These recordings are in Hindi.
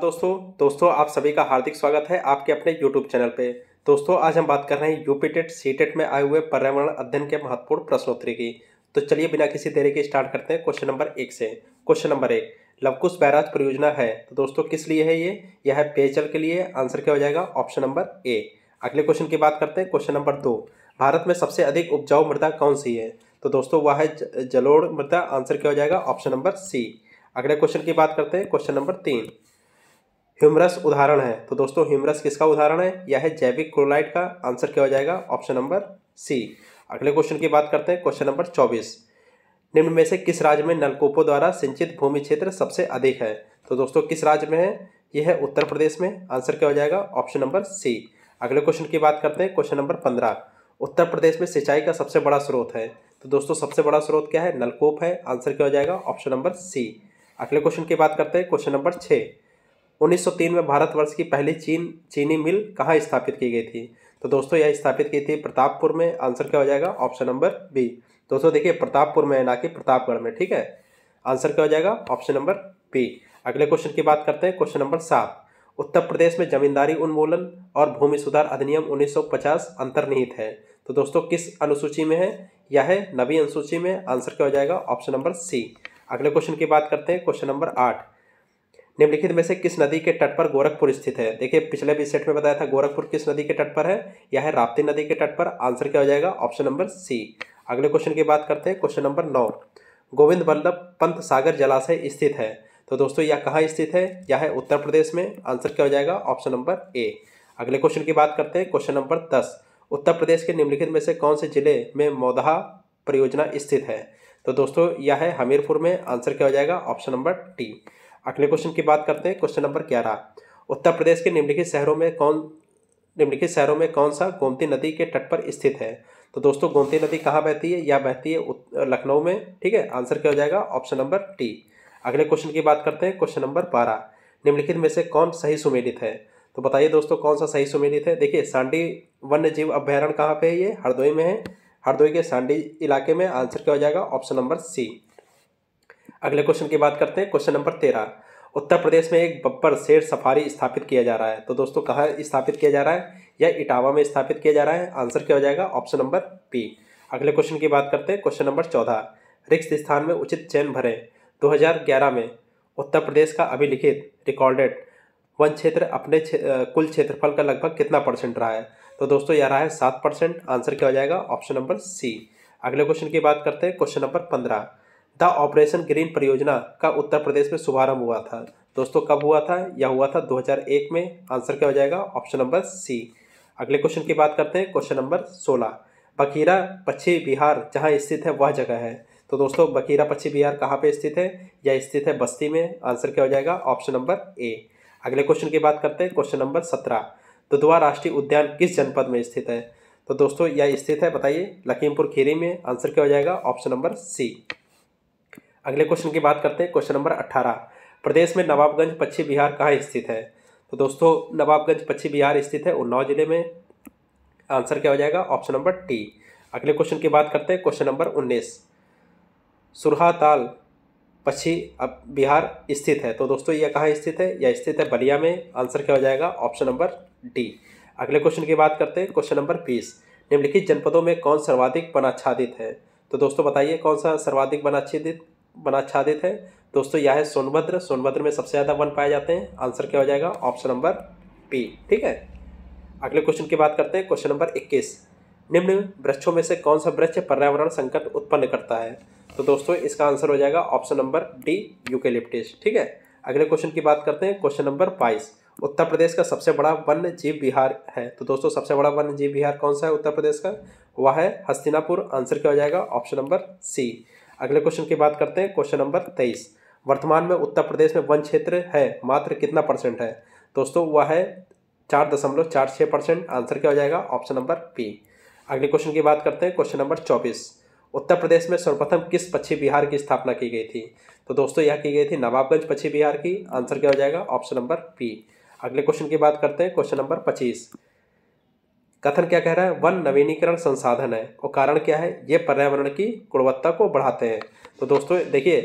दोस्तों दोस्तों आप सभी का हार्दिक स्वागत है आपके अपने YouTube चैनल पे दोस्तों आज हम बात कर रहे हैं यूपीटेट सी टेट में आए हुए पर्यावरण अध्ययन के महत्वपूर्ण प्रश्नोत्तरी की तो चलिए बिना किसी देरी के स्टार्ट करते हैं क्वेश्चन नंबर एक से क्वेश्चन नंबर एक लवकुश बैराज परियोजना है तो दोस्तों किस लिए है ये यह है पेयजल के लिए आंसर क्या हो जाएगा ऑप्शन नंबर ए अगले क्वेश्चन की बात करते हैं क्वेश्चन नंबर दो भारत में सबसे अधिक उपजाऊ मृदा कौन सी है तो दोस्तों वह है जलोड़ मृदा आंसर क्या हो जाएगा ऑप्शन नंबर सी अगले क्वेश्चन की बात करते हैं क्वेश्चन नंबर तीन ह्यूमरस उदाहरण है तो दोस्तों ह्यूमरस किसका उदाहरण है यह है जैविक क्लोराइड का आंसर क्या हो जाएगा ऑप्शन नंबर सी अगले क्वेश्चन की बात करते हैं क्वेश्चन नंबर चौबीस निम्न में से किस राज्य में नलकूपों द्वारा सिंचित भूमि क्षेत्र सबसे अधिक है तो दोस्तों किस राज्य में है यह है उत्तर प्रदेश में आंसर क्या हो जाएगा ऑप्शन नंबर सी अगले क्वेश्चन की बात करते हैं क्वेश्चन नंबर पंद्रह उत्तर प्रदेश में सिंचाई का सबसे बड़ा स्रोत है तो दोस्तों सबसे बड़ा स्रोत क्या है नलकूप है आंसर क्या हो जाएगा ऑप्शन नंबर सी अगले क्वेश्चन की बात करते हैं क्वेश्चन नंबर छः 1903 में भारतवर्ष की पहली चीन चीनी मिल कहाँ स्थापित की गई थी तो दोस्तों यह स्थापित की थी प्रतापपुर में आंसर क्या हो जाएगा ऑप्शन नंबर बी दोस्तों देखिए प्रतापपुर में ना कि प्रतापगढ़ में ठीक है आंसर क्या हो जाएगा ऑप्शन नंबर बी अगले क्वेश्चन की बात करते हैं क्वेश्चन नंबर सात उत्तर प्रदेश में जमींदारी उन्मूलन और भूमि सुधार अधिनियम उन्नीस अंतर्निहित है तो दोस्तों किस अनुसूची में है यह है नवी अनुसूची में आंसर क्या हो जाएगा ऑप्शन नंबर सी अगले क्वेश्चन की बात करते हैं क्वेश्चन नंबर आठ निम्नलिखित में से किस नदी के तट पर गोरखपुर स्थित है देखिए पिछले भी सेट में बताया था गोरखपुर किस नदी के तट पर है यह है राप्ती नदी के तट पर आंसर क्या हो जाएगा ऑप्शन नंबर सी अगले क्वेश्चन की बात करते हैं क्वेश्चन नंबर नौ गोविंद वल्लभ पंत सागर जलाशय स्थित है तो दोस्तों यह कहाँ स्थित है यह है उत्तर प्रदेश में आंसर क्या हो जाएगा ऑप्शन नंबर ए अगले क्वेश्चन की बात करते हैं क्वेश्चन नंबर दस उत्तर प्रदेश के निम्नलिखित में से कौन से जिले में मौदहा परियोजना स्थित है तो दोस्तों यह है हमीरपुर में आंसर क्या हो जाएगा ऑप्शन नंबर टी अगले क्वेश्चन की बात करते हैं क्वेश्चन नंबर ग्यारह उत्तर प्रदेश के निम्नलिखित शहरों में कौन निम्नलिखित शहरों में कौन सा गोमती नदी के तट पर स्थित है तो दोस्तों गोमती नदी कहाँ बहती है या बहती है लखनऊ में ठीक है आंसर क्या हो जाएगा ऑप्शन नंबर टी अगले क्वेश्चन की बात करते हैं क्वेश्चन नंबर बारह निम्नलिखित में से कौन सही सुमेलित है तो बताइए दोस्तों कौन सा सही सुमेलित है देखिए सांडी वन्य जीव अभ्यारण्य कहाँ पे है ये हरदोई में है हरदोई के सांडी इलाके में आंसर क्या हो जाएगा ऑप्शन नंबर सी अगले क्वेश्चन की बात करते हैं क्वेश्चन नंबर तेरह उत्तर प्रदेश में एक बब्बर शेर सफारी स्थापित किया जा रहा है तो दोस्तों कहाँ स्थापित किया जा रहा है या इटावा में स्थापित किया जा रहा है आंसर क्या हो जाएगा ऑप्शन नंबर पी अगले क्वेश्चन की बात करते हैं क्वेश्चन नंबर चौदह रिक्त स्थान में उचित चयन भरें 2011 में उत्तर प्रदेश का अभिलिखित रिकॉर्डेड वन क्षेत्र अपने कुल क्षेत्रफल का लगभग कितना परसेंट रहा है तो दोस्तों यह रहा है सात परसेंट आंसर क्या हो जाएगा ऑप्शन नंबर सी अगले क्वेश्चन की बात करते हैं क्वेश्चन नंबर पंद्रह द ऑपरेशन ग्रीन परियोजना का उत्तर प्रदेश में शुभारंभ हुआ था दोस्तों कब हुआ था यह हुआ था 2001 में आंसर क्या हो जाएगा ऑप्शन नंबर सी अगले क्वेश्चन की बात करते हैं क्वेश्चन नंबर सोलह बकीरा पक्षी बिहार जहाँ स्थित है वह जगह है तो दोस्तों बकीरा पक्षी बिहार कहाँ पे स्थित है यह स्थित है बस्ती में आंसर क्या हो जाएगा ऑप्शन नंबर ए अगले क्वेश्चन की बात करते हैं क्वेश्चन नंबर सत्रह दुधवा राष्ट्रीय उद्यान किस जनपद में स्थित है तो दोस्तों यह स्थित है बताइए लखीमपुर खीरी में आंसर क्या हो जाएगा ऑप्शन नंबर सी अगले क्वेश्चन की बात करते हैं क्वेश्चन नंबर अट्ठारह प्रदेश में नवाबगंज पश्चिम बिहार कहाँ स्थित है तो दोस्तों नवाबगंज पश्चिम बिहार स्थित है उन्नाव जिले में आंसर क्या हो जाएगा ऑप्शन नंबर टी अगले क्वेश्चन की बात करते हैं क्वेश्चन नंबर उन्नीस सुरहाताल पश्चिम अब बिहार स्थित है तो दोस्तों यह कहाँ स्थित है यह स्थित है बलिया में आंसर क्या हो जाएगा ऑप्शन नंबर डी अगले क्वेश्चन की बात करते हैं क्वेश्चन नंबर बीस निम्नलिखित जनपदों में कौन सर्वाधिक वनाच्छादित है तो दोस्तों बताइए कौन सा सर्वाधिक वनाच्छादित वनाच्छादित है दोस्तों यह है सोनभद्र सोनभद्र में सबसे ज़्यादा वन पाए जाते हैं आंसर क्या हो जाएगा ऑप्शन नंबर पी ठीक है अगले क्वेश्चन की बात करते हैं क्वेश्चन नंबर इक्कीस निम्न वृक्षों में से कौन सा वृक्ष पर्यावरण संकट उत्पन्न करता है तो दोस्तों इसका आंसर हो जाएगा ऑप्शन नंबर डी यूकेलिप्टिस ठीक है अगले क्वेश्चन की बात करते हैं क्वेश्चन नंबर बाईस उत्तर प्रदेश का सबसे बड़ा वन्य जीव विहार है तो दोस्तों सबसे बड़ा वन्य जीव विहार कौन सा है उत्तर प्रदेश का वह है हस्तिनापुर आंसर क्या हो जाएगा ऑप्शन नंबर सी अगले क्वेश्चन की बात करते हैं क्वेश्चन नंबर तेईस वर्तमान में उत्तर प्रदेश में वन क्षेत्र है मात्र कितना परसेंट है दोस्तों वह है चार दशमलव चार छः परसेंट आंसर क्या हो जाएगा ऑप्शन नंबर पी अगले क्वेश्चन की बात करते हैं क्वेश्चन नंबर चौबीस उत्तर प्रदेश में सर्वप्रथम किस पश्चिम बिहार की स्थापना की गई थी तो दोस्तों यह की गई थी नवाबगंज पश्चिम बिहार की आंसर क्या हो जाएगा ऑप्शन नंबर पी अगले क्वेश्चन की बात करते हैं क्वेश्चन नंबर पच्चीस कथन क्या कह रहा है वन नवीनीकरण संसाधन है और कारण क्या है ये पर्यावरण की गुणवत्ता को बढ़ाते हैं तो दोस्तों देखिए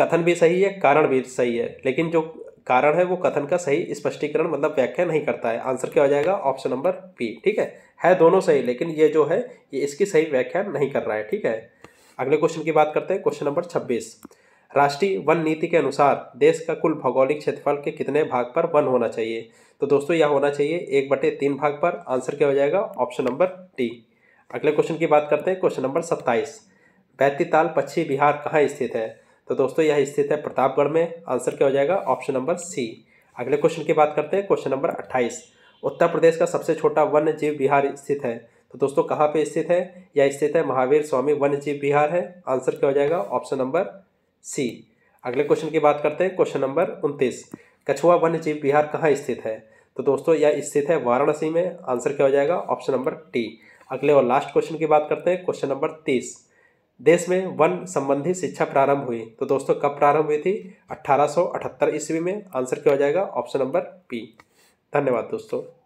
कथन भी सही है कारण भी सही है लेकिन जो कारण है वो कथन का सही स्पष्टीकरण मतलब व्याख्या नहीं करता है आंसर क्या हो जाएगा ऑप्शन नंबर बी ठीक है है दोनों सही लेकिन ये जो है ये इसकी सही व्याख्या नहीं कर रहा है ठीक है अगले क्वेश्चन की बात करते हैं क्वेश्चन नंबर छब्बीस राष्ट्रीय वन नीति के अनुसार देश का कुल भौगोलिक क्षेत्रफल के कितने भाग पर वन होना चाहिए तो दोस्तों यह होना चाहिए एक बटे तीन भाग पर आंसर क्या हो जाएगा ऑप्शन नंबर टी अगले क्वेश्चन की बात करते हैं क्वेश्चन नंबर सत्ताईस बैतीताल पश्चिम बिहार कहाँ स्थित है तो दोस्तों यह स्थित है प्रतापगढ़ में आंसर क्या हो जाएगा ऑप्शन नंबर सी अगले क्वेश्चन की बात करते हैं क्वेश्चन नंबर अट्ठाईस उत्तर प्रदेश का सबसे छोटा वन्य जीव बिहार स्थित है तो दोस्तों कहाँ पे स्थित है यह स्थित है महावीर स्वामी वन्य जीव बिहार है आंसर क्या हो जाएगा ऑप्शन नंबर सी अगले क्वेश्चन की बात करते हैं क्वेश्चन नंबर उनतीस कछुआ वन्य जीव विहार कहाँ स्थित है तो दोस्तों यह स्थित है वाराणसी में आंसर क्या हो जाएगा ऑप्शन नंबर टी अगले और लास्ट क्वेश्चन की बात करते हैं क्वेश्चन नंबर तीस देश में वन संबंधी शिक्षा प्रारंभ हुई तो दोस्तों कब प्रारंभ हुई थी 1878 ईस्वी में आंसर क्या हो जाएगा ऑप्शन नंबर पी धन्यवाद दोस्तों